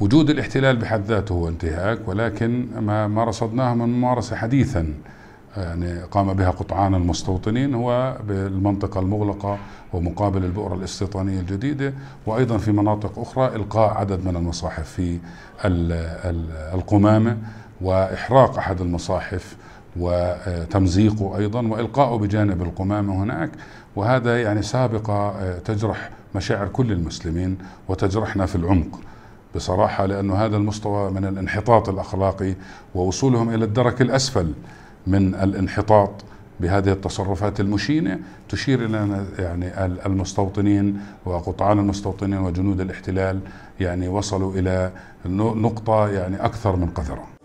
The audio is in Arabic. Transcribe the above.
وجود الاحتلال بحد ذاته هو انتهاك ولكن ما, ما رصدناه من ممارسة حديثا يعني قام بها قطعان المستوطنين هو بالمنطقة المغلقة ومقابل البؤرة الاستيطانية الجديدة وأيضا في مناطق أخرى إلقاء عدد من المصاحف في القمامة وإحراق أحد المصاحف وتمزيقه أيضا وإلقاؤه بجانب القمامة هناك وهذا يعني سابقة تجرح مشاعر كل المسلمين وتجرحنا في العمق بصراحة لأن هذا المستوى من الانحطاط الأخلاقي ووصولهم إلى الدرك الأسفل من الانحطاط بهذه التصرفات المشينة تشير إلى يعني المستوطنين وقطعان المستوطنين وجنود الاحتلال يعني وصلوا إلى نقطة يعني أكثر من قذرة